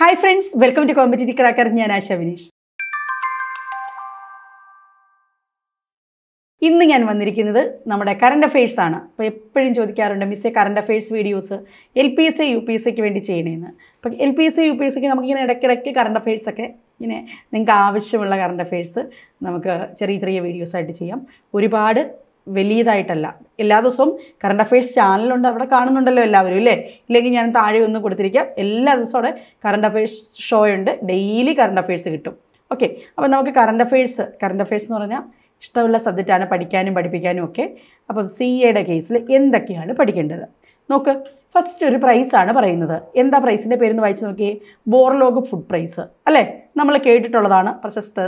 hi friends welcome to competitive cracker ഞാൻ ആശ വിനീഷ് ഇന്ന് ഞാൻ വന്നിരിക്കുന്നത് നമ്മുടെ കറണ്ട് അഫയേഴ്സ് ആണ് അപ്പോൾ എപ്പോഴും ചോദിക്കാറുണ്ട് miss current affairs videos L P S U P S സിക്ക് വേണ്ടി ചെയ്യണേന്ന് അപ്പോൾ L P S A U P S സിക്ക് നമുക്കിങ്ങനെ ഇടയ്ക്കിടയ്ക്ക് കറണ്ട് അഫയേഴ്സൊക്കെ ഇങ്ങനെ നിങ്ങൾക്ക് ആവശ്യമുള്ള കറണ്ട് അഫയേഴ്സ് നമുക്ക് ചെറിയ ചെറിയ വീഡിയോസായിട്ട് ചെയ്യാം ഒരുപാട് വലിയതായിട്ടല്ല എല്ലാ ദിവസവും കറണ്ട് അഫയേഴ്സ് ചാനലുണ്ട് അവിടെ കാണുന്നുണ്ടല്ലോ എല്ലാവരും ഇല്ലേ ഇല്ലെങ്കിൽ ഞാൻ താഴെ ഒന്ന് കൊടുത്തിരിക്കാം എല്ലാ ദിവസവും അവിടെ കറണ്ട് അഫയേഴ്സ് ഷോ ഉണ്ട് ഡെയിലി കറണ്ട് അഫയേഴ്സ് കിട്ടും ഓക്കെ അപ്പോൾ നമുക്ക് കറണ്ട് അഫയേഴ്സ് കറണ്ട് അഫയേഴ്സ് എന്ന് പറഞ്ഞാൽ ഇഷ്ടമുള്ള സബ്ജക്റ്റാണ് പഠിക്കാനും പഠിപ്പിക്കാനും ഒക്കെ അപ്പം സി എയുടെ കേസിൽ എന്തൊക്കെയാണ് പഠിക്കേണ്ടത് നോക്ക് ഫസ്റ്റ് ഒരു പ്രൈസാണ് പറയുന്നത് എന്താ പ്രൈസിൻ്റെ പേരെന്ന് വായിച്ച് നോക്കിയേ ബോർലോഗ് ഫുഡ് പ്രൈസ് അല്ലേ നമ്മൾ കേട്ടിട്ടുള്ളതാണ് പ്രശസ്ത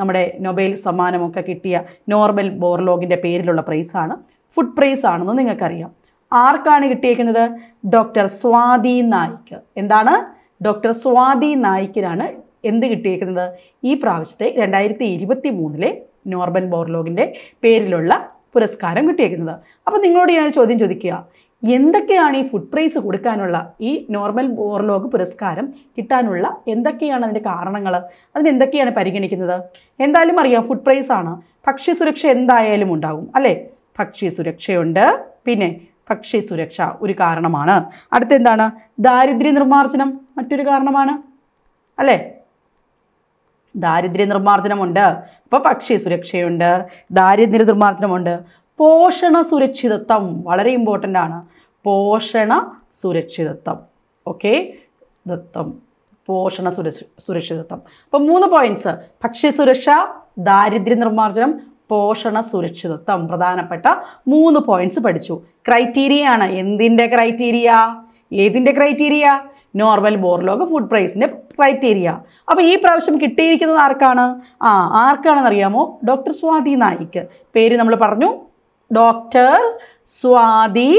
നമ്മുടെ നൊബേൽ സമ്മാനമൊക്കെ കിട്ടിയ നോർമൽ ബോർലോഗിൻ്റെ പേരിലുള്ള പ്രൈസാണ് ഫുഡ് പ്രൈസ് ആണെന്ന് നിങ്ങൾക്കറിയാം ആർക്കാണ് കിട്ടിയേക്കുന്നത് ഡോക്ടർ സ്വാതി നായിക്ക് എന്താണ് ഡോക്ടർ സ്വാതി നായിക്കിനാണ് എന്ത് കിട്ടിയേക്കുന്നത് ഈ പ്രാവശ്യത്തെ രണ്ടായിരത്തി ഇരുപത്തി മൂന്നിലെ നോർബൻ ബോർലോഗിൻ്റെ പേരിലുള്ള പുരസ്കാരം കിട്ടിയേക്കുന്നത് അപ്പോൾ നിങ്ങളോട് ഞാൻ ചോദ്യം ചോദിക്കുക എന്തൊക്കെയാണ് ഈ ഫുഡ് പ്രൈസ് കൊടുക്കാനുള്ള ഈ നോർമൽ ബോർലോഗ് പുരസ്കാരം കിട്ടാനുള്ള എന്തൊക്കെയാണ് അതിൻ്റെ കാരണങ്ങൾ അതിനെന്തൊക്കെയാണ് പരിഗണിക്കുന്നത് എന്തായാലും അറിയാം ഫുഡ് പ്രൈസ് ആണ് ഭക്ഷ്യസുരക്ഷ എന്തായാലും ഉണ്ടാകും അല്ലേ ഭക്ഷ്യസുരക്ഷയുണ്ട് പിന്നെ ഭക്ഷ്യസുരക്ഷ ഒരു കാരണമാണ് അടുത്ത എന്താണ് ദാരിദ്ര്യ നിർമ്മാർജ്ജനം മറ്റൊരു കാരണമാണ് അല്ലേ ദാരിദ്ര്യ നിർമ്മാർജ്ജനമുണ്ട് അപ്പോൾ ഭക്ഷ്യ സുരക്ഷയുണ്ട് ദാരിദ്ര്യ നിർമ്മാർജ്ജനമുണ്ട് പോഷണ സുരക്ഷിതത്വം വളരെ ഇമ്പോർട്ടൻ്റ് ആണ് പോഷണ സുരക്ഷിതത്വം ഓക്കെ ദത്വം പോഷണ സുരക്ഷ സുരക്ഷിതത്വം അപ്പോൾ മൂന്ന് പോയിന്റ്സ് ഭക്ഷ്യസുരക്ഷ ദാരിദ്ര്യ നിർമ്മാർജ്ജനം പോഷണ സുരക്ഷിതത്വം പ്രധാനപ്പെട്ട മൂന്ന് പോയിന്റ്സ് പഠിച്ചു ക്രൈറ്റീരിയ ആണ് എന്തിൻ്റെ ക്രൈറ്റീരിയ ഏതിൻ്റെ ക്രൈറ്റീരിയ നോർമൽ ബോർലോഗ് ഫുഡ് പ്രൈസിൻ്റെ ക്രൈറ്റീരിയ അപ്പോൾ ഈ പ്രാവശ്യം കിട്ടിയിരിക്കുന്നത് ആർക്കാണ് ആ അറിയാമോ ഡോക്ടർ സ്വാതി നായിക്ക് പേര് നമ്മൾ പറഞ്ഞു ഡോക്ടർ സ്വാതി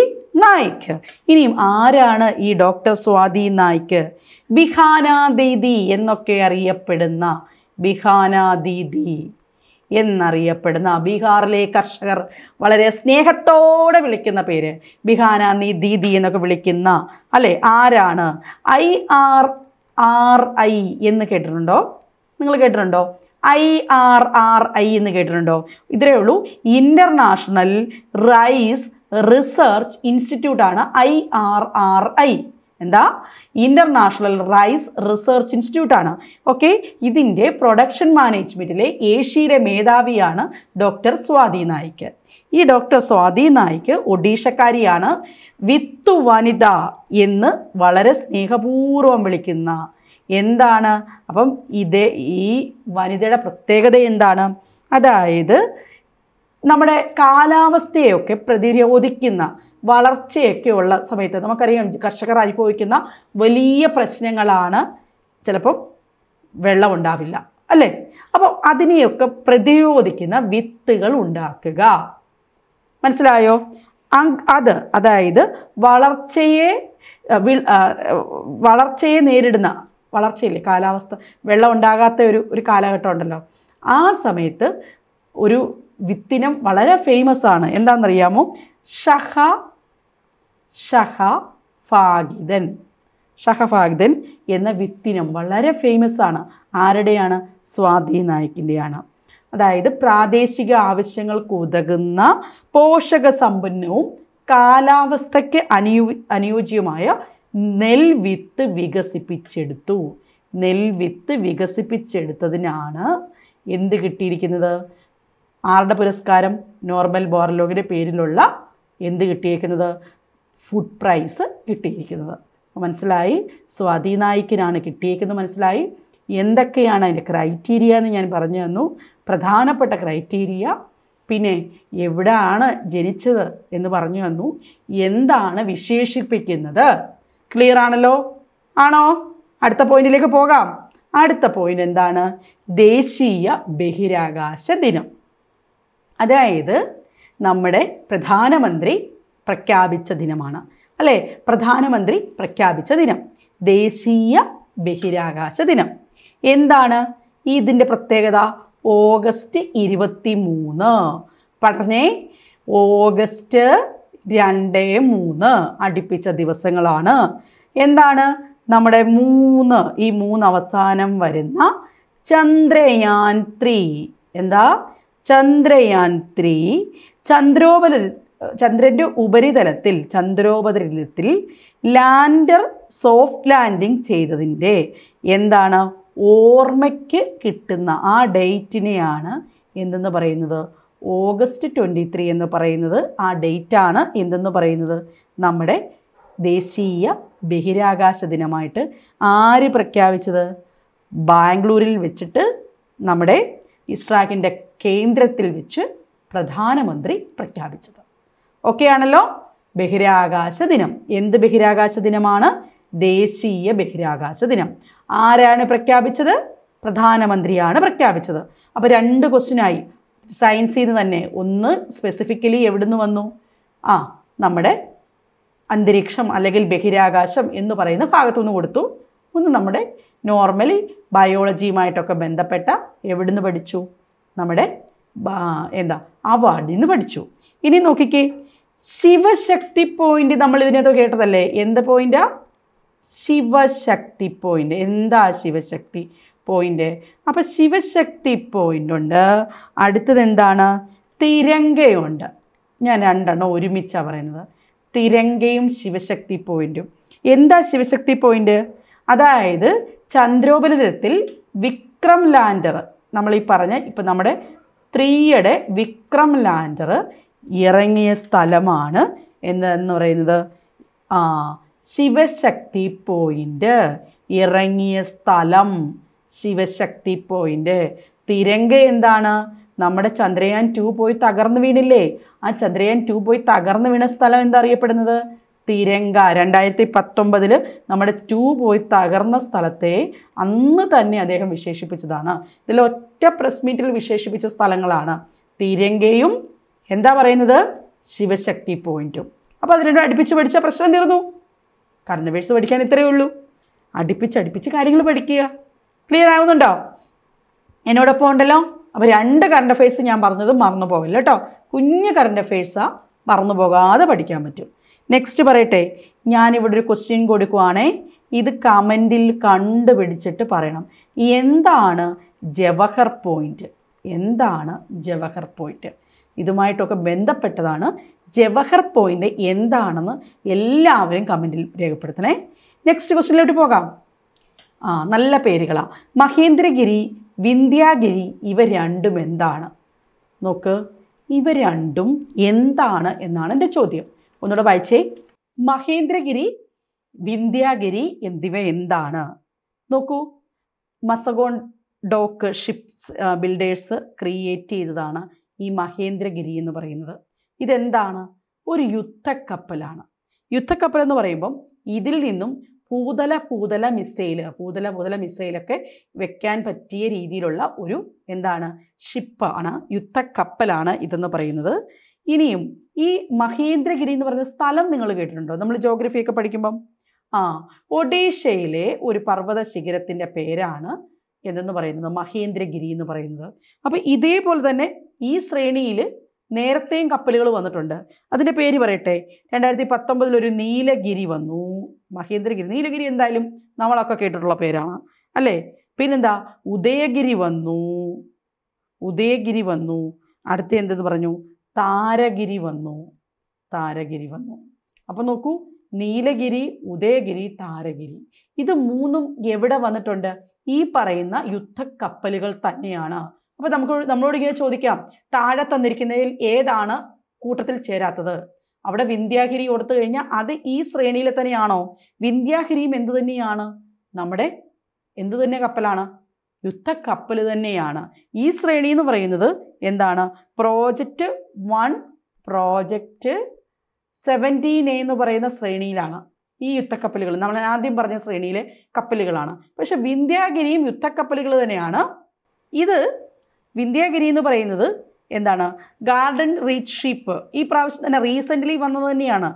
നായിക്ക് ഇനിയും ആരാണ് ഈ ഡോക്ടർ സ്വാതി നായിക്ക് ബിഹാന ദീദി എന്നൊക്കെ അറിയപ്പെടുന്ന ബിഹാന ദീദി എന്നറിയപ്പെടുന്ന ബീഹാറിലെ കർഷകർ വളരെ സ്നേഹത്തോടെ വിളിക്കുന്ന പേര് ബിഹാന നീ ദീദി എന്നൊക്കെ വിളിക്കുന്ന അല്ലേ ആരാണ് ഐ ആർ ആർ ഐ എന്ന് കേട്ടിട്ടുണ്ടോ നിങ്ങൾ കേട്ടിട്ടുണ്ടോ ഐ ആർ ആർ ഐ എന്ന് കേട്ടിട്ടുണ്ടോ ഇത്രയേ ഉള്ളൂ ഇൻ്റർനാഷണൽ റൈസ് റിസർച്ച് ഇൻസ്റ്റിറ്റ്യൂട്ട് ആണ് ഐ ആർ ആർ ഐ എന്താ ഇന്റർനാഷണൽ റൈസ് റിസർച്ച് ഇൻസ്റ്റിറ്റ്യൂട്ട് ആണ് ഓക്കെ ഇതിൻ്റെ പ്രൊഡക്ഷൻ മാനേജ്മെൻറ്റിലെ ഏഷ്യയിലെ മേധാവിയാണ് ഡോക്ടർ സ്വാതി നായിക്ക് ഈ ഡോക്ടർ സ്വാതി നായിക്ക് ഒഡീഷക്കാരിയാണ് വിത്തു വനിത എന്ന് വളരെ സ്നേഹപൂർവ്വം വിളിക്കുന്ന എന്താണ് അപ്പം ഇത് ഈ വനിതയുടെ പ്രത്യേകത എന്താണ് അതായത് നമ്മുടെ കാലാവസ്ഥയൊക്കെ പ്രതിരോധിക്കുന്ന ഉള്ള സമയത്ത് നമുക്കറിയാം കർഷകർ അനുഭവിക്കുന്ന വലിയ പ്രശ്നങ്ങളാണ് ചിലപ്പം വെള്ളമുണ്ടാവില്ല അല്ലേ അപ്പോൾ അതിനെയൊക്കെ പ്രതിരോധിക്കുന്ന വിത്തുകൾ ഉണ്ടാക്കുക മനസ്സിലായോ അത് അതായത് വളർച്ചയെ വളർച്ചയെ നേരിടുന്ന വളർച്ചയില്ലേ കാലാവസ്ഥ വെള്ളം ഉണ്ടാകാത്ത ഒരു ഒരു കാലഘട്ടം ഉണ്ടല്ലോ ആ സമയത്ത് ഒരു വിത്തിനം വളരെ ഫേമസ് ആണ് എന്താണെന്നറിയാമോ ഷഹ ഷഹ ഫാഗിതൻ ഷഹഫാഗ്ദൻ എന്ന വിത്തിനം വളരെ ഫേമസ് ആണ് ആരുടെയാണ് സ്വാതി നായിക്കിൻ്റെയാണ് അതായത് പ്രാദേശിക ആവശ്യങ്ങൾക്ക് ഉതകുന്ന പോഷക സമ്പന്നവും കാലാവസ്ഥയ്ക്ക് അനുയോ അനുയോജ്യമായ നെൽവിത്ത് വികസിപ്പിച്ചെടുത്തു നെൽവിത്ത് വികസിപ്പിച്ചെടുത്തതിനാണ് എന്ത് കിട്ടിയിരിക്കുന്നത് ആരുടെ പുരസ്കാരം നോർമൽ ബോർലോഗിൻ്റെ പേരിലുള്ള എന്ത് കിട്ടിയിരിക്കുന്നത് ഫുഡ് പ്രൈസ് കിട്ടിയിരിക്കുന്നത് മനസ്സിലായി സ്വാതി നായിക്കിനാണ് കിട്ടിയേക്കുന്നത് മനസ്സിലായി എന്തൊക്കെയാണ് അതിൻ്റെ ക്രൈറ്റീരിയ എന്ന് ഞാൻ പറഞ്ഞു തന്നു പ്രധാനപ്പെട്ട ക്രൈറ്റീരിയ പിന്നെ എവിടെയാണ് ജനിച്ചത് എന്ന് പറഞ്ഞു തന്നു എന്താണ് വിശേഷിപ്പിക്കുന്നത് ക്ലിയർ ആണല്ലോ ആണോ അടുത്ത പോയിന്റിലേക്ക് പോകാം അടുത്ത പോയിന്റ് എന്താണ് ദേശീയ ബഹിരാകാശ ദിനം അതായത് നമ്മുടെ പ്രധാനമന്ത്രി പ്രഖ്യാപിച്ച ദിനമാണ് അല്ലേ പ്രധാനമന്ത്രി പ്രഖ്യാപിച്ച ദിനം ദേശീയ ബഹിരാകാശ ദിനം എന്താണ് ഇതിൻ്റെ പ്രത്യേകത ഓഗസ്റ്റ് ഇരുപത്തി മൂന്ന് പറഞ്ഞേ ഓഗസ്റ്റ് രണ്ട് മൂന്ന് അടുപ്പിച്ച ദിവസങ്ങളാണ് എന്താണ് നമ്മുടെ മൂന്ന് ഈ മൂന്ന് അവസാനം വരുന്ന ചന്ദ്രയാൻ ത്രീ എന്താ ചന്ദ്രയാൻ ത്രീ ചന്ദ്രോപരി ചന്ദ്രൻ്റെ ഉപരിതലത്തിൽ ചന്ദ്രോപരിതലത്തിൽ ലാൻഡർ സോഫ്റ്റ് ലാൻഡിംഗ് ചെയ്തതിൻ്റെ എന്താണ് ഓർമ്മയ്ക്ക് കിട്ടുന്ന ആ ഡേറ്റിനെയാണ് എന്തെന്ന് പറയുന്നത് ഓഗസ്റ്റ് ട്വൻറ്റി ത്രീ എന്ന് പറയുന്നത് ആ ഡേറ്റാണ് എന്തെന്ന് പറയുന്നത് നമ്മുടെ ദേശീയ ബഹിരാകാശ ദിനമായിട്ട് ആര് പ്രഖ്യാപിച്ചത് ബാംഗ്ലൂരിൽ വെച്ചിട്ട് നമ്മുടെ ഇസ്ട്രാക്കിൻ്റെ കേന്ദ്രത്തിൽ വെച്ച് പ്രധാനമന്ത്രി പ്രഖ്യാപിച്ചത് ഓക്കെ ആണല്ലോ ബഹിരാകാശ ദിനം എന്ത് ബഹിരാകാശ ദിനമാണ് ദേശീയ ബഹിരാകാശ ദിനം ആരാണ് പ്രഖ്യാപിച്ചത് പ്രധാനമന്ത്രിയാണ് പ്രഖ്യാപിച്ചത് അപ്പോൾ രണ്ട് ക്വസ്റ്റിനായി സയൻസിൽ നിന്ന് തന്നെ ഒന്ന് സ്പെസിഫിക്കലി എവിടുന്ന് വന്നു ആ നമ്മുടെ അന്തരീക്ഷം അല്ലെങ്കിൽ ബഹിരാകാശം എന്ന് പറയുന്ന ഭാഗത്തുനിന്ന് കൊടുത്തു ഒന്ന് നമ്മുടെ നോർമലി ബയോളജിയുമായിട്ടൊക്കെ ബന്ധപ്പെട്ട എവിടുന്ന് പഠിച്ചു നമ്മുടെ എന്താ അവാർഡിന്ന് പഠിച്ചു ഇനി നോക്കിക്കേ ശിവശക്തി പോയിന്റ് നമ്മൾ ഇതിനകത്ത് കേട്ടതല്ലേ എന്ത് പോയിന്റാ ശിവശക്തി പോയിന്റ് എന്താ ശിവശക്തി പോയിന്റ് അപ്പോൾ ശിവശക്തി പോയിന്റ് ഉണ്ട് അടുത്തത് എന്താണ് തിരങ്കയുണ്ട് ഞാൻ രണ്ടെണ്ണം ഒരുമിച്ചാണ് പറയുന്നത് തിരങ്കയും ശിവശക്തി പോയിന്റും എന്താ ശിവശക്തി പോയിന്റ് അതായത് ചന്ദ്രോപരിതലത്തിൽ വിക്രം ലാൻഡർ നമ്മൾ ഈ പറഞ്ഞ ഇപ്പം നമ്മുടെ ത്രീയുടെ വിക്രം ലാൻഡർ ഇറങ്ങിയ സ്ഥലമാണ് എന്ന് പറയുന്നത് ആ ശിവശക്തി പോയിൻ്റ് ഇറങ്ങിയ സ്ഥലം ശിവശക്തി പോയിൻ്റ് തിരങ്ക എന്താണ് നമ്മുടെ ചന്ദ്രയാൻ ടു പോയി തകർന്നു വീണില്ലേ ആ ചന്ദ്രയാൻ ടു പോയി തകർന്നു വീണ സ്ഥലം എന്താ അറിയപ്പെടുന്നത് തിരങ്ക രണ്ടായിരത്തി പത്തൊമ്പതിൽ നമ്മുടെ ടൂ പോയി തകർന്ന സ്ഥലത്തെ അന്ന് തന്നെ അദ്ദേഹം വിശേഷിപ്പിച്ചതാണ് ഇതിൽ ഒറ്റ പ്രസ് മീറ്റിൽ വിശേഷിപ്പിച്ച സ്ഥലങ്ങളാണ് തിരങ്കയും എന്താ പറയുന്നത് ശിവശക്തി പോയിന്റും അപ്പോൾ അത് രണ്ടും അടുപ്പിച്ച് പഠിച്ച പ്രശ്നം തീർന്നു കറണ്ട് അഫയേഴ്സ് പഠിക്കാൻ ഇത്രയേ ഉള്ളൂ അടുപ്പിച്ച് അടുപ്പിച്ച് കാര്യങ്ങൾ പഠിക്കുക ക്ലിയർ ആവുന്നുണ്ടോ എന്നോടൊപ്പം ഉണ്ടല്ലോ അപ്പോൾ രണ്ട് കറണ്ട് അഫയേഴ്സ് ഞാൻ പറഞ്ഞത് മറന്നു പോകില്ല കേട്ടോ കുഞ്ഞ് കറണ്ട് അഫേഴ്സാണ് മറന്നു പോകാതെ പഠിക്കാൻ പറ്റും നെക്സ്റ്റ് പറയട്ടെ ഞാനിവിടെ ഒരു ക്വസ്റ്റ്യൻ കൊടുക്കുവാണേ ഇത് കമൻറ്റിൽ കണ്ടുപിടിച്ചിട്ട് പറയണം എന്താണ് ജവഹർ പോയിൻറ്റ് എന്താണ് ജവഹർ പോയിൻറ്റ് ഇതുമായിട്ടൊക്കെ ബന്ധപ്പെട്ടതാണ് ജവഹർ പോയിൻ്റ് എന്താണെന്ന് എല്ലാവരും കമൻറ്റിൽ രേഖപ്പെടുത്തണേ നെക്സ്റ്റ് ക്വസ്റ്റിനിലോട്ട് പോകാം ആ നല്ല പേരുകളാണ് മഹേന്ദ്രഗിരി വിന്ധ്യാഗിരി ഇവ രണ്ടും എന്താണ് നോക്ക് ഇവ രണ്ടും എന്താണ് എന്നാണ് എൻ്റെ ചോദ്യം ഒന്നുകൂടെ വായിച്ചേ മഹേന്ദ്രഗിരി വിന്ധ്യാഗിരി എന്നിവ എന്താണ് നോക്കൂ Mazagon dock ships builders create ചെയ്തതാണ് ഈ മഹേന്ദ്രഗിരി എന്ന് പറയുന്നത് ഇതെന്താണ് ഒരു യുദ്ധക്കപ്പലാണ് യുദ്ധക്കപ്പൽ എന്ന് പറയുമ്പം ഇതിൽ നിന്നും പൂതല പൂതല മിസൈല് പൂതല പൂതല മിസൈലൊക്കെ വെക്കാൻ പറ്റിയ രീതിയിലുള്ള ഒരു എന്താണ് ഷിപ്പാണ് യുദ്ധക്കപ്പലാണ് ഇതെന്ന് പറയുന്നത് ഇനിയും ഈ മഹേന്ദ്രഗിരി എന്ന് പറയുന്ന സ്ഥലം നിങ്ങൾ കേട്ടിട്ടുണ്ടോ നമ്മൾ ജോഗ്രഫിയൊക്കെ പഠിക്കുമ്പം ആ ഒഡീഷയിലെ ഒരു പർവ്വത ശിഖരത്തിൻ്റെ പേരാണ് എന്തെന്ന് പറയുന്നത് മഹേന്ദ്രഗിരി എന്ന് പറയുന്നത് അപ്പോൾ ഇതേപോലെ തന്നെ ഈ ശ്രേണിയിൽ നേരത്തെയും കപ്പലുകൾ വന്നിട്ടുണ്ട് അതിൻ്റെ പേര് പറയട്ടെ രണ്ടായിരത്തി പത്തൊമ്പതിൽ ഒരു നീലഗിരി വന്നു മഹേന്ദ്രഗിരി നീലഗിരി എന്തായാലും നമ്മളൊക്കെ കേട്ടിട്ടുള്ള പേരാണ് അല്ലേ പിന്നെന്താ ഉദയഗിരി വന്നു ഉദയഗിരി വന്നു അടുത്ത എന്തെന്ന് പറഞ്ഞു താരഗിരി വന്നു താരഗിരി വന്നു അപ്പോൾ നോക്കൂ നീലഗിരി ഉദയഗിരി താരഗിരി ഇത് മൂന്നും എവിടെ വന്നിട്ടുണ്ട് ഈ പറയുന്ന യുദ്ധക്കപ്പലുകൾ തന്നെയാണ് അപ്പോൾ നമുക്ക് നമ്മളോട് ഇങ്ങനെ ചോദിക്കാം താഴെ തന്നിരിക്കുന്നതിൽ ഏതാണ് കൂട്ടത്തിൽ ചേരാത്തത് അവിടെ വിന്ധ്യാഗിരി കൊടുത്തു കഴിഞ്ഞാൽ അത് ഈ ശ്രേണിയിൽ തന്നെയാണോ വിന്ധ്യാഗിരിയും എന്ത് തന്നെയാണ് നമ്മുടെ എന്ത് തന്നെ കപ്പലാണ് യുദ്ധക്കപ്പൽ തന്നെയാണ് ഈ ശ്രേണി എന്ന് പറയുന്നത് എന്താണ് project one project seventeen A എന്ന് പറയുന്ന ശ്രേണിയിലാണ് ഈ യുദ്ധക്കപ്പലുകൾ നമ്മൾ ആദ്യം പറഞ്ഞ ശ്രേണിയിലെ കപ്പലുകളാണ് പക്ഷെ വിന്ധ്യാഗിരിയും യുദ്ധക്കപ്പലുകൾ തന്നെയാണ് ഇത് വിന്ധ്യാഗിരി എന്ന് പറയുന്നത് എന്താണ് ഗാർഡൻ റീച്ച് ഷീപ്പ് ഈ പ്രാവശ്യം തന്നെ റീസെൻ്റ്ലി വന്നത് തന്നെയാണ്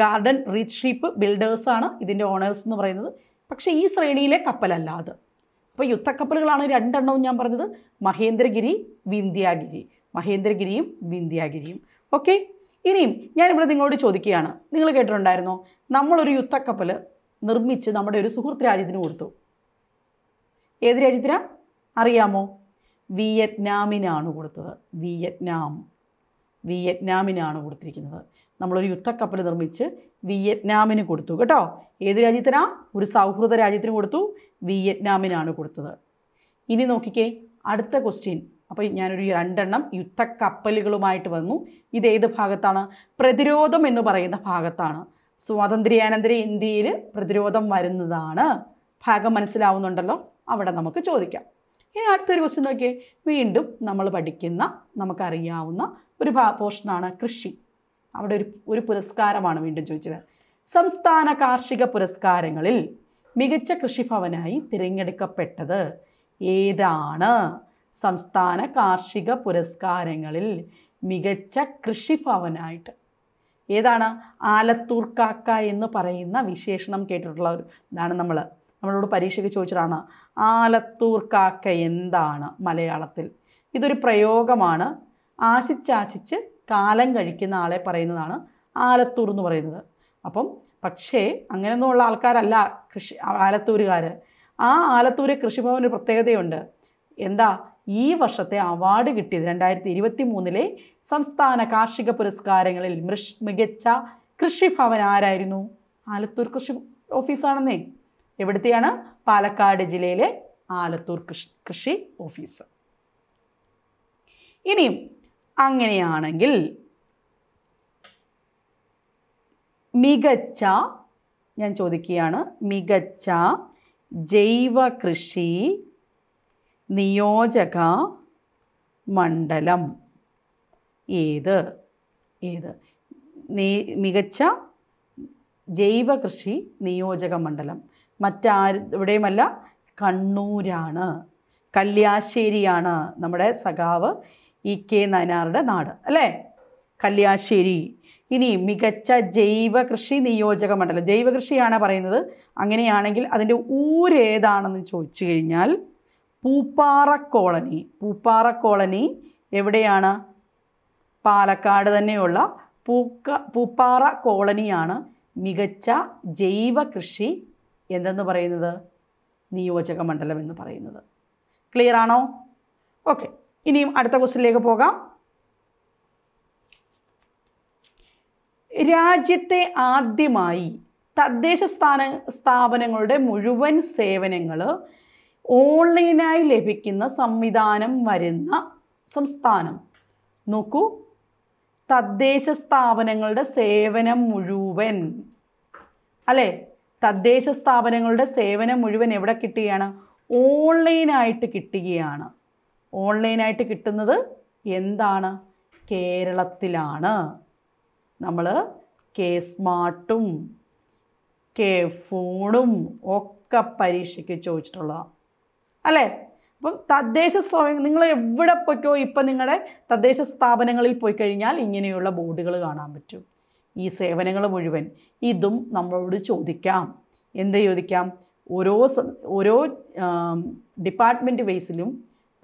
ഗാർഡൻ റീച്ച് ഷീപ്പ് ബിൽഡേഴ്സാണ് ഇതിൻ്റെ ഓണേഴ്സ് എന്ന് പറയുന്നത് പക്ഷേ ഈ ശ്രേണിയിലെ കപ്പലല്ല അത് അപ്പോൾ യുദ്ധക്കപ്പലുകളാണ് രണ്ടെണ്ണവും ഞാൻ പറഞ്ഞത് മഹേന്ദ്രഗിരി വിന്ധ്യാഗിരി മഹേന്ദ്രഗിരിയും വിന്ധ്യാഗിരിയും ഓക്കെ ഇനിയും ഞാനിവിടെ നിങ്ങളോട് ചോദിക്കുകയാണ് നിങ്ങൾ കേട്ടിട്ടുണ്ടായിരുന്നോ നമ്മളൊരു യുദ്ധക്കപ്പൽ നിർമ്മിച്ച് നമ്മുടെ ഒരു സുഹൃത്ത് രാജ്യത്തിന് കൊടുത്തു ഏത് രാജ്യത്തിനാണ് അറിയാമോ വിയറ്റ്നാമിനാണ് കൊടുത്തത് വിയറ്റ്നാം വിയറ്റ്നാമിനാണ് കൊടുത്തിരിക്കുന്നത് നമ്മളൊരു യുദ്ധക്കപ്പൽ നിർമ്മിച്ച് വിയറ്റ്നാമിന് കൊടുത്തു കേട്ടോ ഏത് രാജ്യത്തിനാ ഒരു സൗഹൃദ രാജ്യത്തിന് കൊടുത്തു വിയറ്റ്നാമിനാണ് കൊടുത്തത് ഇനി നോക്കിക്കേ അടുത്ത ക്വസ്റ്റ്യൻ അപ്പോൾ ഞാനൊരു രണ്ടെണ്ണം യുദ്ധക്കപ്പലുകളുമായിട്ട് വന്നു ഇത് ഏത് ഭാഗത്താണ് പ്രതിരോധം എന്ന് പറയുന്ന ഭാഗത്താണ് സ്വാതന്ത്ര്യാനന്തര ഇന്ത്യയിൽ പ്രതിരോധം വരുന്നതാണ് ഭാഗം മനസ്സിലാവുന്നുണ്ടല്ലോ അവിടെ നമുക്ക് ചോദിക്കാം ഇനി അടുത്തൊരു ക്വസ്റ്റ്യൻ നോക്കിയേ വീണ്ടും നമ്മൾ പഠിക്കുന്ന നമുക്കറിയാവുന്ന ഒരു പോർഷനാണ് കൃഷി അവിടെ ഒരു ഒരു പുരസ്കാരമാണ് വീണ്ടും ചോദിച്ചത് സംസ്ഥാന കാർഷിക പുരസ്കാരങ്ങളിൽ മികച്ച കൃഷിഭവനായി തിരഞ്ഞെടുക്കപ്പെട്ടത് ഏതാണ് സംസ്ഥാന കാർഷിക പുരസ്കാരങ്ങളിൽ മികച്ച കൃഷിഭവനായിട്ട് ഏതാണ് ആലത്തൂർ കാക്ക എന്ന് പറയുന്ന വിശേഷണം കേട്ടിട്ടുള്ള ഒരു ഇതാണ് നമ്മൾ നമ്മളോട് പരീക്ഷയ്ക്ക് ചോദിച്ചിട്ടാണ് ആലത്തൂർ കാക്ക എന്താണ് മലയാളത്തിൽ ഇതൊരു പ്രയോഗമാണ് ആശിച്ചാശിച്ച് കാലം കഴിക്കുന്ന ആളെ പറയുന്നതാണ് ആലത്തൂർ എന്ന് പറയുന്നത് അപ്പം പക്ഷേ അങ്ങനെയൊന്നുമുള്ള ആൾക്കാരല്ല കൃഷി ആലത്തൂരുകാർ ആ ആലത്തൂരെ കൃഷിഭവന് ഒരു പ്രത്യേകതയുണ്ട് എന്താ ഈ വർഷത്തെ അവാർഡ് കിട്ടിയത് രണ്ടായിരത്തി ഇരുപത്തി മൂന്നിലെ സംസ്ഥാന കാർഷിക പുരസ്കാരങ്ങളിൽ മൃഷ് മികച്ച കൃഷിഭവൻ ആരായിരുന്നു ആലത്തൂർ കൃഷി ഓഫീസാണെന്നേ എവിടുത്തെയാണ് പാലക്കാട് ജില്ലയിലെ ആലത്തൂർ കൃഷി കൃഷി ഓഫീസ് ഇനിയും അങ്ങനെയാണെങ്കിൽ മികച്ച ഞാൻ ചോദിക്കുകയാണ് മികച്ച ജൈവ കൃഷി നിയോജക മണ്ഡലം ഏത് ഏത് മികച്ച ജൈവ കൃഷി നിയോജക മണ്ഡലം മറ്റാര് ഇവിടെയുമല്ല കണ്ണൂരാണ് കല്യാശ്ശേരിയാണ് നമ്മുടെ സഖാവ് ഇ കെ നയനാറുടെ നാട് അല്ലേ കല്യാശ്ശേരി ഇനി മികച്ച ജൈവ കൃഷി നിയോജക മണ്ഡലം ജൈവ കൃഷിയാണ് പറയുന്നത് അങ്ങനെയാണെങ്കിൽ അതിൻ്റെ ഊരേതാണെന്ന് ചോദിച്ചു കഴിഞ്ഞാൽ പൂപ്പാറ കോളനി പൂപ്പാറ കോളനി എവിടെയാണ് പാലക്കാട് തന്നെയുള്ള പൂക്ക പൂപ്പാറ കോളനിയാണ് മികച്ച ജൈവ കൃഷി എന്തെന്ന് പറയുന്നത് നിയോജക മണ്ഡലം എന്ന് പറയുന്നത് ക്ലിയർ ആണോ ഓക്കെ ഇനിയും അടുത്ത ക്വസ്റ്റിനിലേക്ക് പോകാം രാജ്യത്തെ ആദ്യമായി തദ്ദേശ സ്ഥാന സ്ഥാപനങ്ങളുടെ മുഴുവൻ സേവനങ്ങൾ ഓൺലൈനായി ലഭിക്കുന്ന സംവിധാനം വരുന്ന സംസ്ഥാനം നോക്കൂ തദ്ദേശ സ്ഥാപനങ്ങളുടെ സേവനം മുഴുവൻ അല്ലേ തദ്ദേശ സ്ഥാപനങ്ങളുടെ സേവനം മുഴുവൻ എവിടെ കിട്ടുകയാണ് ഓൺലൈനായിട്ട് കിട്ടുകയാണ് ഓൺലൈനായിട്ട് കിട്ടുന്നത് എന്താണ് കേരളത്തിലാണ് നമ്മൾ കെ സ്മാർട്ടും കെ ഫോണും ഒക്കെ പരീക്ഷയ്ക്ക് ചോദിച്ചിട്ടുള്ളതാണ് അല്ലേ അപ്പം തദ്ദേശ സ്ഥാപനം നിങ്ങൾ എവിടെ പോയിക്കോ ഇപ്പം നിങ്ങളുടെ തദ്ദേശ സ്ഥാപനങ്ങളിൽ പോയി കഴിഞ്ഞാൽ ഇങ്ങനെയുള്ള ബോർഡുകൾ കാണാൻ പറ്റും ഈ സേവനങ്ങൾ മുഴുവൻ ഇതും നമ്മളോട് ചോദിക്കാം എന്ത് ചോദിക്കാം ഓരോ ഓരോ ഡിപ്പാർട്ട്മെൻറ്റ് ബേസിലും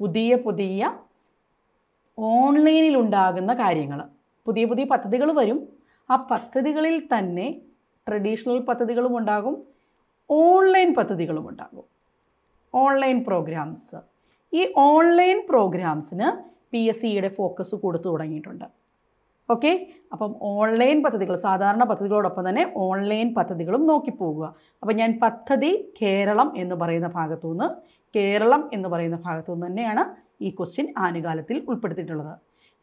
പുതിയ പുതിയ ഓൺലൈനിൽ ഉണ്ടാകുന്ന കാര്യങ്ങൾ പുതിയ പുതിയ പദ്ധതികൾ വരും ആ പദ്ധതികളിൽ തന്നെ ട്രഡീഷണൽ പദ്ധതികളും ഉണ്ടാകും ഓൺലൈൻ പദ്ധതികളും ഉണ്ടാകും ഓൺലൈൻ പ്രോഗ്രാംസ് ഈ ഓൺലൈൻ പ്രോഗ്രാംസിന് പി എസ് സിയുടെ ഫോക്കസ് കൊടുത്തു തുടങ്ങിയിട്ടുണ്ട് ഓക്കെ അപ്പം ഓൺലൈൻ പദ്ധതികൾ സാധാരണ പദ്ധതികളോടൊപ്പം തന്നെ ഓൺലൈൻ പദ്ധതികളും നോക്കിപ്പോവുക അപ്പം ഞാൻ പദ്ധതി കേരളം എന്ന് പറയുന്ന ഭാഗത്തു നിന്ന് കേരളം എന്ന് പറയുന്ന ഭാഗത്തു നിന്ന് തന്നെയാണ് ഈ ക്വസ്റ്റ്യൻ ആനുകാലത്തിൽ ഉൾപ്പെടുത്തിയിട്ടുള്ളത്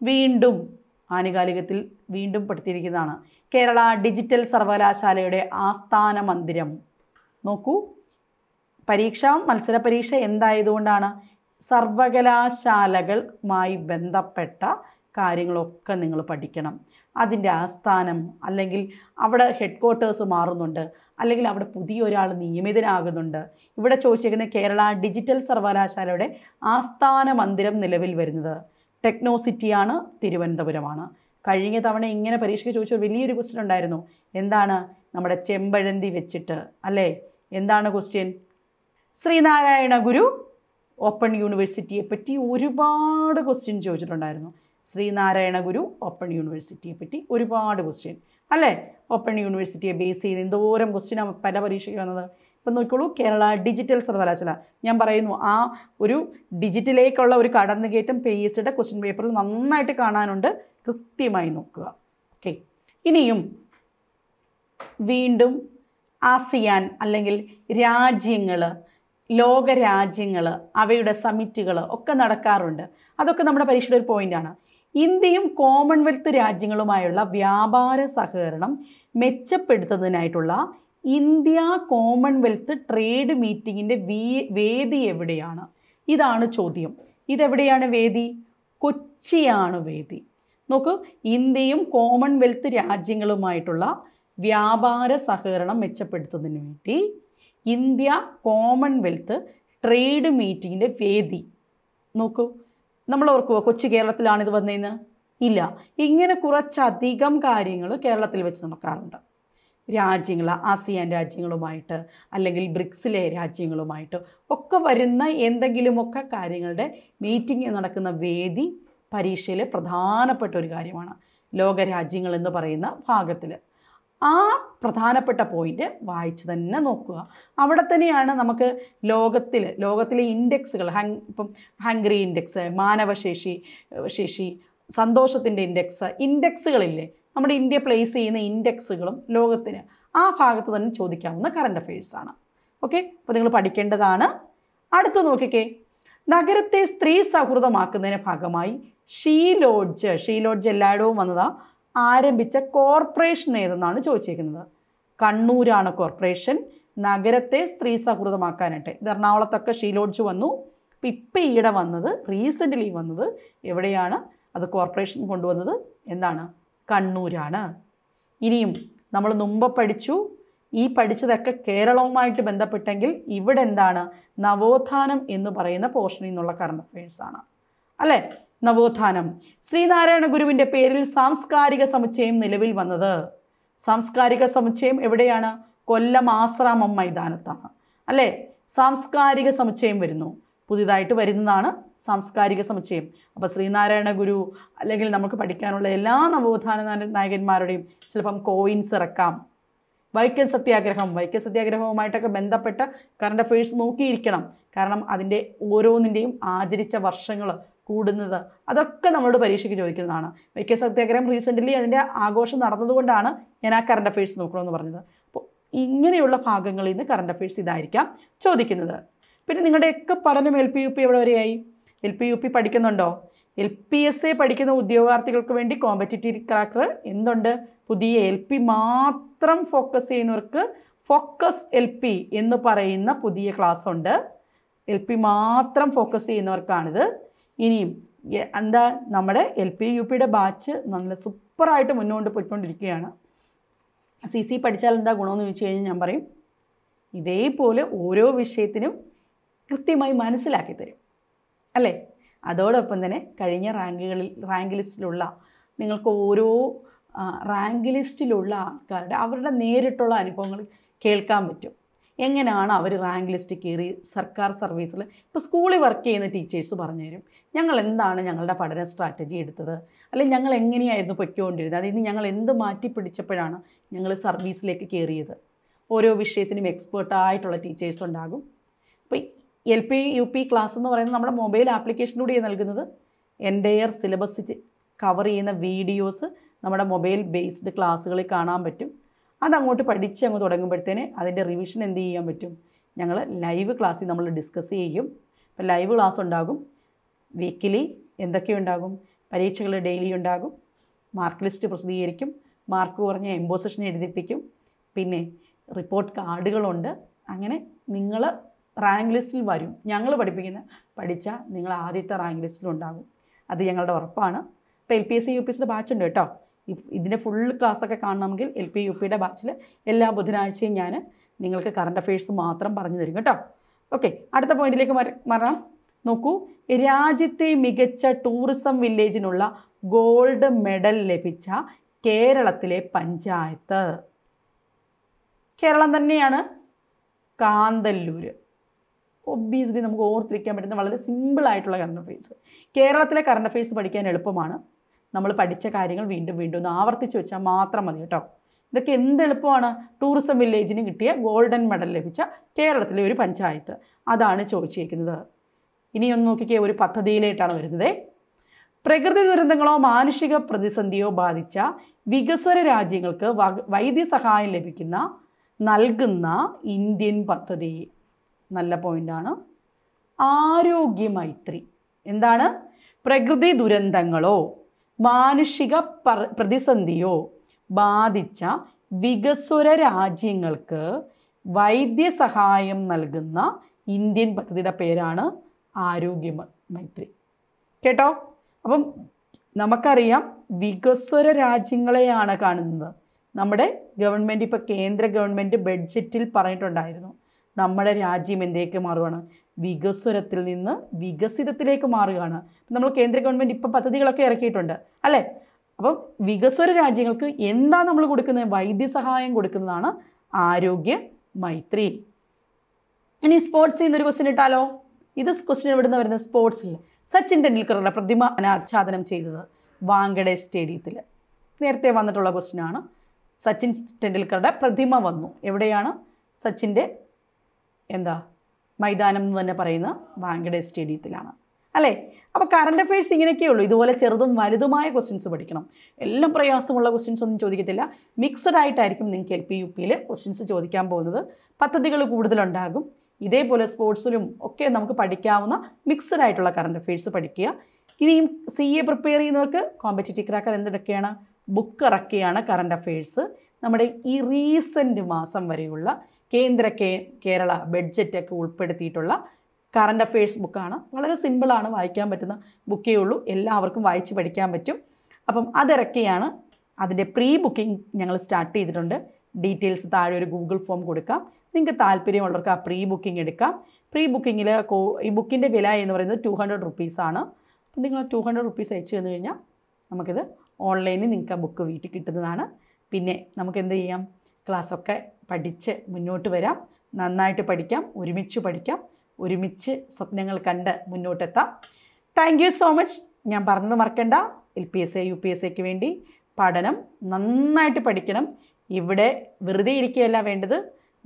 വീണ്ടും ആനുകാലികത്തിൽ വീണ്ടും പെടുത്തിയിരിക്കുന്നതാണ് കേരള ഡിജിറ്റൽ സർവകലാശാലയുടെ ആസ്ഥാന മന്ദിരം നോക്കൂ പരീക്ഷ മത്സര പരീക്ഷ എന്തായതുകൊണ്ടാണ് സർവകലാശാലകളുമായി ബന്ധപ്പെട്ട കാര്യങ്ങളൊക്കെ നിങ്ങൾ പഠിക്കണം അതിൻ്റെ ആസ്ഥാനം അല്ലെങ്കിൽ അവിടെ ഹെഡ് ക്വാർട്ടേഴ്സ് മാറുന്നുണ്ട് അല്ലെങ്കിൽ അവിടെ പുതിയൊരാൾ നിയമിതനാകുന്നുണ്ട് ഇവിടെ ചോദിച്ചിരിക്കുന്ന കേരള ഡിജിറ്റൽ സർവകലാശാലയുടെ ആസ്ഥാന മന്ദിരം നിലവിൽ വരുന്നത് ടെക്നോസിറ്റിയാണ് തിരുവനന്തപുരമാണ് കഴിഞ്ഞ തവണ ഇങ്ങനെ പരീക്ഷയ്ക്ക് ചോദിച്ച വലിയൊരു ക്വസ്റ്റ്യൻ ഉണ്ടായിരുന്നു എന്താണ് നമ്മുടെ ചെമ്പഴന്തി വെച്ചിട്ട് അല്ലേ എന്താണ് ക്വസ്റ്റ്യൻ ശ്രീനാരായണ ഗുരു ഓപ്പൺ യൂണിവേഴ്സിറ്റിയെ പറ്റി ഒരുപാട് ക്വസ്റ്റ്യൻ ചോദിച്ചിട്ടുണ്ടായിരുന്നു ശ്രീനാരായണ ഗുരു ഓപ്പൺ യൂണിവേഴ്സിറ്റിയെ പറ്റി ഒരുപാട് ക്വസ്റ്റ്യൻ അല്ലേ ഓപ്പൺ യൂണിവേഴ്സിറ്റിയെ ബേസ് ചെയ്ത് എന്തോരം ക്വസ്റ്റ്യനാണ് പല പരീക്ഷയ്ക്ക് വന്നത് ഇപ്പം നോക്കിക്കോളൂ കേരള ഡിജിറ്റൽ സർവകലാശാല ഞാൻ പറയുന്നു ആ ഒരു ഡിജിറ്റലിലേക്കുള്ള ഒരു കടന്നുകയറ്റം പി എസ് സിയുടെ ക്വസ്റ്റ്യൻ പേപ്പറിൽ നന്നായിട്ട് കാണാനുണ്ട് കൃത്യമായി നോക്കുക ഓക്കെ ഇനിയും വീണ്ടും ആസിയാൻ അല്ലെങ്കിൽ രാജ്യങ്ങൾ ലോകരാജ്യങ്ങൾ അവയുടെ സമിറ്റുകൾ ഒക്കെ നടക്കാറുണ്ട് അതൊക്കെ നമ്മുടെ പരീക്ഷയുടെ ഒരു പോയിൻ്റാണ് ഇന്ത്യയും കോമൺവെൽത്ത് രാജ്യങ്ങളുമായുള്ള വ്യാപാര സഹകരണം മെച്ചപ്പെടുത്തുന്നതിനായിട്ടുള്ള ഇന്ത്യ കോമൺവെൽത്ത് ട്രേഡ് മീറ്റിങ്ങിൻ്റെ വേദി എവിടെയാണ് ഇതാണ് ചോദ്യം ഇതെവിടെയാണ് വേദി കൊച്ചിയാണ് വേദി നോക്കൂ ഇന്ത്യയും കോമൺവെൽത്ത് രാജ്യങ്ങളുമായിട്ടുള്ള വ്യാപാര സഹകരണം മെച്ചപ്പെടുത്തുന്നതിന് വേണ്ടി ഇന്ത്യ കോമൺവെൽത്ത് ട്രേഡ് മീറ്റിങ്ങിൻ്റെ വേദി നോക്കൂ നമ്മൾ ഓർക്കുക കൊച്ചു കേരളത്തിലാണ് ഇത് വന്നതെന്ന് ഇല്ല ഇങ്ങനെ കുറച്ചധികം കാര്യങ്ങൾ കേരളത്തിൽ വെച്ച് നടക്കാറുണ്ട് രാജ്യങ്ങൾ ആസിയാൻ രാജ്യങ്ങളുമായിട്ട് അല്ലെങ്കിൽ ബ്രിക്സിലെ രാജ്യങ്ങളുമായിട്ട് ഒക്കെ വരുന്ന എന്തെങ്കിലുമൊക്കെ കാര്യങ്ങളുടെ മീറ്റിംഗ് നടക്കുന്ന വേദി പരീക്ഷയിലെ പ്രധാനപ്പെട്ട ഒരു കാര്യമാണ് ലോകരാജ്യങ്ങൾ എന്ന് പറയുന്ന ഭാഗത്തിൽ ആ പ്രധാനപ്പെട്ട പോയിന്റ് വായിച്ച് തന്നെ നോക്കുക അവിടെ തന്നെയാണ് നമുക്ക് ലോകത്തിൽ ലോകത്തിലെ ഇൻഡെക്സുകൾ ഹങ് ഇപ്പം ഹംഗ്രി ഇൻഡെക്സ് മാനവശേഷി ശേഷി സന്തോഷത്തിൻ്റെ ഇൻഡെക്സ് ഇൻഡെക്സുകളില്ലേ നമ്മുടെ ഇന്ത്യ പ്ലേസ് ചെയ്യുന്ന ഇൻഡെക്സുകളും ലോകത്തിന് ആ ഭാഗത്ത് തന്നെ ചോദിക്കാവുന്ന കറണ്ട് അഫയേഴ്സാണ് ഓക്കെ അപ്പോൾ നിങ്ങൾ പഠിക്കേണ്ടതാണ് അടുത്ത് നോക്കിക്കേ നഗരത്തെ സ്ത്രീ സൗഹൃദമാക്കുന്നതിന് ഭാഗമായി ഷീ ലോഡ്ജ് ഷീ ലോഡ്ജ് എല്ലായിടവും വന്നതാണ് ആരംഭിച്ച കോർപ്പറേഷൻ ഏതെന്നാണ് ചോദിച്ചേക്കുന്നത് കണ്ണൂരാണ് കോർപ്പറേഷൻ നഗരത്തെ സ്ത്രീ സൗഹൃദമാക്കാനായിട്ട് ഇത് എറണാകുളത്തൊക്കെ ഷീലോഡ്ജ് വന്നു ഇപ്പം ഈയിടെ വന്നത് റീസെൻ്റ്ലി വന്നത് എവിടെയാണ് അത് കോർപ്പറേഷൻ കൊണ്ടുവന്നത് എന്താണ് കണ്ണൂരാണ് ഇനിയും നമ്മൾ മുമ്പ് പഠിച്ചു ഈ പഠിച്ചതൊക്കെ കേരളവുമായിട്ട് ബന്ധപ്പെട്ടെങ്കിൽ ഇവിടെ എന്താണ് നവോത്ഥാനം എന്ന് പറയുന്ന പോർഷനിൽ നിന്നുള്ള കറണ്ട് അഫയേഴ്സാണ് അല്ലേ നവോത്ഥാനം ശ്രീനാരായണ ഗുരുവിൻ്റെ പേരിൽ സാംസ്കാരിക സമുച്ചയം നിലവിൽ വന്നത് സാംസ്കാരിക സമുച്ചയം എവിടെയാണ് കൊല്ലം ആശ്രാമം മൈതാനത്താണ് അല്ലേ സാംസ്കാരിക സമുച്ചയം വരുന്നു പുതിയതായിട്ട് വരുന്നതാണ് സാംസ്കാരിക സമുച്ചയം അപ്പോൾ ശ്രീനാരായണ ഗുരു അല്ലെങ്കിൽ നമുക്ക് പഠിക്കാനുള്ള എല്ലാ നവോത്ഥാന നായകന്മാരുടെയും ചിലപ്പം കോയിൻസ് ഇറക്കാം വൈക്കം സത്യാഗ്രഹം വൈക്കം സത്യാഗ്രഹവുമായിട്ടൊക്കെ ബന്ധപ്പെട്ട കറണ്ട് അഫയേഴ്സ് നോക്കിയിരിക്കണം കാരണം അതിൻ്റെ ഓരോന്നിൻ്റെയും ആചരിച്ച വർഷങ്ങൾ കൂടുന്നത് അതൊക്കെ നമ്മളോട് പരീക്ഷയ്ക്ക് ചോദിക്കുന്നതാണ് കെ സത്യാഗ്രഹം റീസെൻ്റ്ലി അതിൻ്റെ ആഘോഷം നടന്നതുകൊണ്ടാണ് ഞാൻ ആ കറണ്ട് അഫയേഴ്സ് നോക്കണമെന്ന് പറഞ്ഞത് അപ്പോൾ ഇങ്ങനെയുള്ള ഭാഗങ്ങളിൽ നിന്ന് കറണ്ട് അഫയേഴ്സ് ഇതായിരിക്കാം ചോദിക്കുന്നത് പിന്നെ നിങ്ങളുടെയൊക്കെ പഠനം എൽ പി യു പി എവിടെ വരെയായി എൽ പി യു പി പഠിക്കുന്നുണ്ടോ എൽ പി എസ് എ പഠിക്കുന്ന ഉദ്യോഗാർത്ഥികൾക്ക് വേണ്ടി കോമ്പറ്റീറ്റീവ് ക്രാക്കർ എന്തുണ്ട് പുതിയ എൽ പി മാത്രം ഫോക്കസ് ചെയ്യുന്നവർക്ക് ഫോക്കസ് എൽ പി എന്ന് പറയുന്ന പുതിയ ക്ലാസ് ഉണ്ട് എൽ പി മാത്രം ഫോക്കസ് ചെയ്യുന്നവർക്കാണിത് ഇനിയും എന്താ നമ്മുടെ എൽ പി യു പിയുടെ ബാച്ച് നല്ല സൂപ്പറായിട്ട് മുന്നോട്ട് പോയിക്കൊണ്ടിരിക്കുകയാണ് സി സി പഠിച്ചാൽ എന്താ ഗുണമെന്ന് ചോദിച്ചു കഴിഞ്ഞാൽ ഞാൻ പറയും ഇതേപോലെ ഓരോ വിഷയത്തിനും കൃത്യമായി മനസ്സിലാക്കി തരും അല്ലേ അതോടൊപ്പം തന്നെ കഴിഞ്ഞ റാങ്കുകളിൽ റാങ്ക് ലിസ്റ്റിലുള്ള നിങ്ങൾക്ക് ഓരോ റാങ്ക് ലിസ്റ്റിലുള്ള ആൾക്കാരുടെ അവരുടെ നേരിട്ടുള്ള അനുഭവങ്ങൾ കേൾക്കാൻ പറ്റും എങ്ങനെയാണ് അവർ റാങ്ക് ലിസ്റ്റ് കയറി സർക്കാർ സർവീസിൽ ഇപ്പോൾ സ്കൂളിൽ വർക്ക് ചെയ്യുന്ന ടീച്ചേഴ്സ് പറഞ്ഞു തരും ഞങ്ങൾ എന്താണ് ഞങ്ങളുടെ പഠന സ്ട്രാറ്റജി എടുത്തത് അല്ലെങ്കിൽ ഞങ്ങൾ എങ്ങനെയായിരുന്നു പൊയ്ക്കൊണ്ടിരുന്നത് അതിൽ നിന്ന് ഞങ്ങൾ എന്ത് മാറ്റി പിടിച്ചപ്പോഴാണ് ഞങ്ങൾ സർവീസിലേക്ക് കയറിയത് ഓരോ വിഷയത്തിനും എക്സ്പേർട്ടായിട്ടുള്ള ടീച്ചേഴ്സ് ഉണ്ടാകും അപ്പോൾ L P U P class എന്ന് പറയുന്നത് നമ്മുടെ മൊബൈൽ ആപ്ലിക്കേഷനിലൂടെ നൽകുന്നത് എൻ്റെയർ സിലബസ് കവർ ചെയ്യുന്ന വീഡിയോസ് നമ്മുടെ മൊബൈൽ ബേസ്ഡ് ക്ലാസ്സുകളിൽ കാണാൻ പറ്റും അതങ്ങോട്ട് പഠിച്ച് അങ്ങ് തുടങ്ങുമ്പോഴത്തേന് അതിൻ്റെ റിവിഷൻ എന്ത് ചെയ്യാൻ പറ്റും ഞങ്ങൾ ലൈവ് ക്ലാസ്സിൽ നമ്മൾ ഡിസ്കസ് ചെയ്യും ഇപ്പം ലൈവ് ക്ലാസ് ഉണ്ടാകും വീക്കിലി എന്തൊക്കെ ഉണ്ടാകും പരീക്ഷകൾ ഡെയിലി ഉണ്ടാകും മാർക്ക് ലിസ്റ്റ് പ്രസിദ്ധീകരിക്കും മാർക്ക് കുറഞ്ഞ എംബോസിഷൻ എഴുതിപ്പിക്കും പിന്നെ റിപ്പോർട്ട് കാർഡുകളുണ്ട് അങ്ങനെ നിങ്ങൾ റാങ്ക് ലിസ്റ്റിൽ വരും ഞങ്ങൾ പഠിപ്പിക്കുന്ന പഠിച്ച നിങ്ങൾ ആദ്യത്തെ റാങ്ക് ലിസ്റ്റിലുണ്ടാകും അത് ഞങ്ങളുടെ ഉറപ്പാണ് ഇപ്പോൾ L P S C U P S സിയുടെ ബാച്ച് ഉണ്ട് കേട്ടോ ഇതിൻ്റെ ഫുൾ ക്ലാസ്സൊക്കെ കാണണമെങ്കിൽ എൽ പി യു പിയുടെ ബാച്ചിൽ എല്ലാ ബുധനാഴ്ചയും ഞാൻ നിങ്ങൾക്ക് കറണ്ട് അഫയേഴ്സ് മാത്രം പറഞ്ഞു തരും കേട്ടോ ഓക്കെ അടുത്ത പോയിന്റിലേക്ക് മറാം നോക്കൂ രാജ്യത്തെ മികച്ച ടൂറിസം വില്ലേജിനുള്ള ഗോൾഡ് മെഡൽ ലഭിച്ച കേരളത്തിലെ പഞ്ചായത്ത് കേരളം തന്നെയാണ് കാന്തല്ലൂർ ഒബ്വിയസ്ലി നമുക്ക് ഓർത്തിരിക്കാൻ പറ്റുന്ന വളരെ സിമ്പിളായിട്ടുള്ള കറണ്ട് അഫയേഴ്സ് കേരളത്തിലെ കറണ്ട് അഫയേഴ്സ് പഠിക്കാൻ എളുപ്പമാണ് നമ്മൾ പഠിച്ച കാര്യങ്ങൾ വീണ്ടും വീണ്ടും ഒന്ന് ആവർത്തിച്ച് വെച്ചാൽ മാത്രം മതി കേട്ടോ ഇതൊക്കെ എന്ത് എളുപ്പമാണ് ടൂറിസം വില്ലേജിന് കിട്ടിയ ഗോൾഡൻ മെഡൽ ലഭിച്ച കേരളത്തിലെ ഒരു പഞ്ചായത്ത് അതാണ് ചോദിച്ചിരിക്കുന്നത് ഇനി ഒന്ന് നോക്കിക്കേ ഒരു പദ്ധതിയിലേട്ടാണ് വരുന്നത് പ്രകൃതി ദുരന്തങ്ങളോ മാനുഷിക പ്രതിസന്ധിയോ ബാധിച്ച വികസ്വര രാജ്യങ്ങൾക്ക് വൈദ്യസഹായം ലഭിക്കുന്ന നൽകുന്ന ഇന്ത്യൻ പദ്ധതി നല്ല പോയിൻ്റാണ് ആരോഗ്യമൈത്രി എന്താണ് പ്രകൃതി ദുരന്തങ്ങളോ മാനുഷിക പ്രതിസന്ധിയോ ബാധിച്ച വികസ്വര രാജ്യങ്ങൾക്ക് വൈദ്യസഹായം നൽകുന്ന ഇന്ത്യൻ പദ്ധതിയുടെ പേരാണ് ആരോഗ്യ മൈത്രി കേട്ടോ അപ്പം നമുക്കറിയാം വികസ്വര രാജ്യങ്ങളെയാണ് കാണുന്നത് നമ്മുടെ ഗവൺമെൻറ് ഇപ്പോൾ കേന്ദ്ര ഗവൺമെൻറ് ബഡ്ജറ്റിൽ പറഞ്ഞിട്ടുണ്ടായിരുന്നു നമ്മുടെ രാജ്യം എന്തേക്ക് മാറുവാണ് വികസ്വരത്തിൽ നിന്ന് വികസിതത്തിലേക്ക് മാറുകയാണ് നമ്മൾ കേന്ദ്ര ഗവൺമെൻറ് ഇപ്പം പദ്ധതികളൊക്കെ ഇറക്കിയിട്ടുണ്ട് അല്ലേ അപ്പം വികസ്വര രാജ്യങ്ങൾക്ക് എന്താ നമ്മൾ കൊടുക്കുന്നത് വൈദ്യസഹായം കൊടുക്കുന്നതാണ് ആരോഗ്യ മൈത്രി ഇനി സ്പോർട്സ് ചെയ്യുന്ന ഒരു ക്വസ്റ്റ്യൻ ഇട്ടാലോ ഇത് ക്വസ്റ്റ്യൻ എവിടുന്ന് വരുന്നത് സ്പോർട്സിൽ സച്ചിൻ ടെണ്ടുൽക്കറുടെ പ്രതിമ അനാച്ഛാദനം ചെയ്തത് വാങ്കഡെ സ്റ്റേഡിയത്തിൽ നേരത്തെ വന്നിട്ടുള്ള ക്വസ്റ്റ്യനാണ് സച്ചിൻ ടെണ്ടുൽക്കറുടെ പ്രതിമ വന്നു എവിടെയാണ് സച്ചിൻ്റെ എന്താ മൈതാനം എന്ന് തന്നെ പറയുന്ന വാങ്കഡേ സ്റ്റേഡിയത്തിലാണ് അല്ലേ അപ്പോൾ കറണ്ട് അഫയേഴ്സ് ഇങ്ങനെയൊക്കെ ഉള്ളൂ ഇതുപോലെ ചെറുതും വലുതുമായ ക്വസ്റ്റ്യൻസ് പഠിക്കണം എല്ലാം പ്രയാസമുള്ള ക്വസ്റ്റ്യൻസ് ഒന്നും ചോദിക്കത്തില്ല മിക്സഡ് ആയിട്ടായിരിക്കും നിങ്ങൾക്ക് എൽ പി യു പിയിൽ ക്വസ്റ്റ്യൻസ് ചോദിക്കാൻ പോകുന്നത് പദ്ധതികൾ കൂടുതലുണ്ടാകും ഇതേപോലെ സ്പോർട്സിലും ഒക്കെ നമുക്ക് പഠിക്കാവുന്ന മിക്സഡ് ആയിട്ടുള്ള കറണ്ട് അഫയേഴ്സ് പഠിക്കുക ഇനിയും സി എ പ്രിപ്പയർ ചെയ്യുന്നവർക്ക് കോമ്പറ്റേറ്റീവ് ക്രാക്കർ എന്തൊക്കെയാണ് ബുക്ക് ഇറക്കിയാണ് കറണ്ട് അഫയേഴ്സ് നമ്മുടെ ഈ റീസെൻറ്റ് മാസം വരെയുള്ള കേന്ദ്ര കേ കേരള ബഡ്ജറ്റൊക്കെ ഉൾപ്പെടുത്തിയിട്ടുള്ള കറണ്ട് അഫയേഴ്സ് ബുക്കാണ് വളരെ സിമ്പിളാണ് വായിക്കാൻ പറ്റുന്ന ബുക്കേ ഉള്ളൂ എല്ലാവർക്കും വായിച്ച് പഠിക്കാൻ പറ്റും അപ്പം അതിറക്കെയാണ് അതിൻ്റെ പ്രീ ബുക്കിംഗ് ഞങ്ങൾ സ്റ്റാർട്ട് ചെയ്തിട്ടുണ്ട് ഡീറ്റെയിൽസ് താഴെ ഒരു ഗൂഗിൾ ഫോം കൊടുക്കാം നിങ്ങൾക്ക് താല്പര്യമുള്ളവർക്ക് ആ പ്രീ ബുക്കിംഗ് എടുക്കാം പ്രീ ബുക്കിങ്ങിൽ ഈ ബുക്കിൻ്റെ വില എന്ന് പറയുന്നത് ടു ഹൺഡ്രഡ് റുപ്പീസാണ് അപ്പം നിങ്ങൾ ടു ഹൺഡ്രഡ് റുപ്പീസ് അയച്ചു തന്നു കഴിഞ്ഞാൽ നമുക്കിത് ഓൺലൈനിൽ നിങ്ങൾക്ക് ആ ബുക്ക് വീട്ടിൽ കിട്ടുന്നതാണ് പിന്നെ നമുക്ക് എന്ത് ചെയ്യാം ക്ലാസ്സൊക്കെ പഠിച്ച് മുന്നോട്ട് വരാം നന്നായിട്ട് പഠിക്കാം ഒരുമിച്ച് പഠിക്കാം ഒരുമിച്ച് സ്വപ്നങ്ങൾ കണ്ട് മുന്നോട്ടെത്താം താങ്ക് യു സോ മച്ച് ഞാൻ പറഞ്ഞത് മറക്കണ്ട L P S A U P S എക്ക് വേണ്ടി പഠനം നന്നായിട്ട് പഠിക്കണം ഇവിടെ വെറുതെ ഇരിക്കുകയല്ല വേണ്ടത്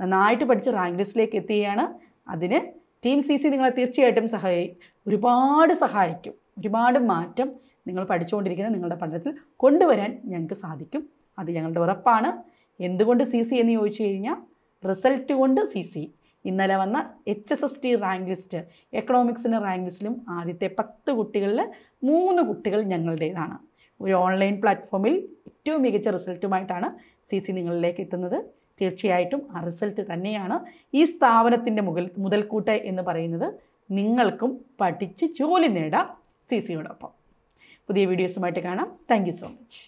നന്നായിട്ട് പഠിച്ച് റാങ്ക് ലിസ്റ്റിലേക്ക് എത്തുകയാണ് അതിന് ടീം സി സി നിങ്ങളെ തീർച്ചയായിട്ടും സഹായി ഒരുപാട് സഹായിക്കും ഒരുപാട് മാറ്റം നിങ്ങൾ പഠിച്ചുകൊണ്ടിരിക്കുന്ന നിങ്ങളുടെ പഠനത്തിൽ കൊണ്ടുവരാൻ ഞങ്ങൾക്ക് സാധിക്കും അത് ഞങ്ങളുടെ ഉറപ്പാണ് എന്തുകൊണ്ട് സി സി എന്ന് ചോദിച്ചു കഴിഞ്ഞാൽ റിസൾട്ട് കൊണ്ട് സി സി ഇന്നലെ വന്ന H S S T rank list എക്കണോമിക്സിൻ്റെ റാങ്ക് ലിസ്റ്റിലും ആദ്യത്തെ പത്ത് കുട്ടികളിൽ മൂന്ന് കുട്ടികൾ ഞങ്ങളുടേതാണ് ഒരു ഓൺലൈൻ പ്ലാറ്റ്ഫോമിൽ ഏറ്റവും മികച്ച റിസൾട്ടുമായിട്ടാണ് സി സി നിങ്ങളിലേക്ക് എത്തുന്നത് തീർച്ചയായിട്ടും ആ റിസൾട്ട് തന്നെയാണ് ഈ സ്ഥാപനത്തിൻ്റെ മുകൾ മുതൽക്കൂട്ട് എന്ന് പറയുന്നത് നിങ്ങൾക്കും പഠിച്ച് ജോലി നേടാം സി സിയോടൊപ്പം പുതിയ വീഡിയോസുമായിട്ട് കാണാം താങ്ക് സോ മച്ച്